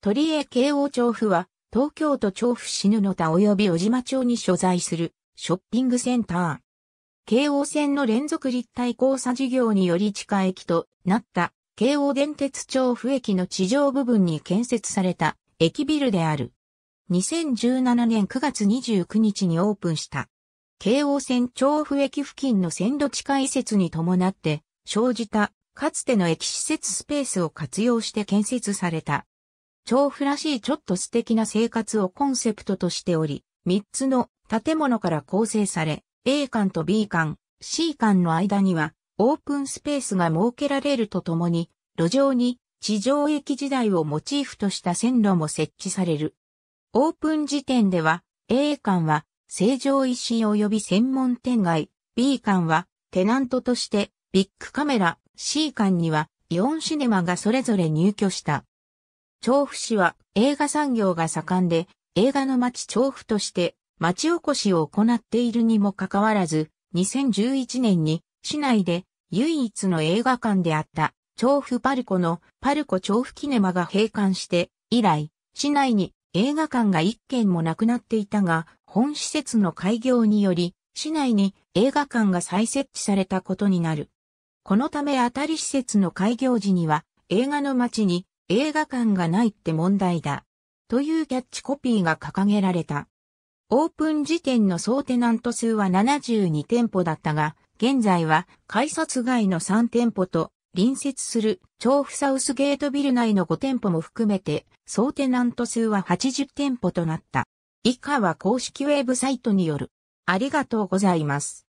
鳥江慶応調布は、東京都調布市布田及び小島町に所在するショッピングセンター。京王線の連続立体交差事業により地下駅となった京王電鉄調布駅の地上部分に建設された駅ビルである。2017年9月29日にオープンした。京王線調布駅付近の線路地下移設に伴って生じたかつての駅施設スペースを活用して建設された調布らしいちょっと素敵な生活をコンセプトとしており、3つの建物から構成され、A 館と B 館、C 館の間にはオープンスペースが設けられるとともに、路上に地上駅時代をモチーフとした線路も設置される。オープン時点では、A 館は正常石井及び専門店街、B 館はテナントとしてビッグカメラ、C 館にはイオンシネマがそれぞれ入居した。調布市は映画産業が盛んで、映画の街調布として町おこしを行っているにもかかわらず、2011年に市内で唯一の映画館であった調布パルコのパルコ調布キネマが閉館して以来、市内に映画館が1軒もなくなっていたが、本施設の開業により、市内に映画館が再設置されたことになる。このためあたり施設の開業時には映画の街に映画館がないって問題だ。というキャッチコピーが掲げられた。オープン時点の総テナント数は72店舗だったが、現在は改札外の3店舗と隣接する調布サウスゲートビル内の5店舗も含めて総テナント数は80店舗となった。以下は公式ウェブサイトによる。ありがとうございます。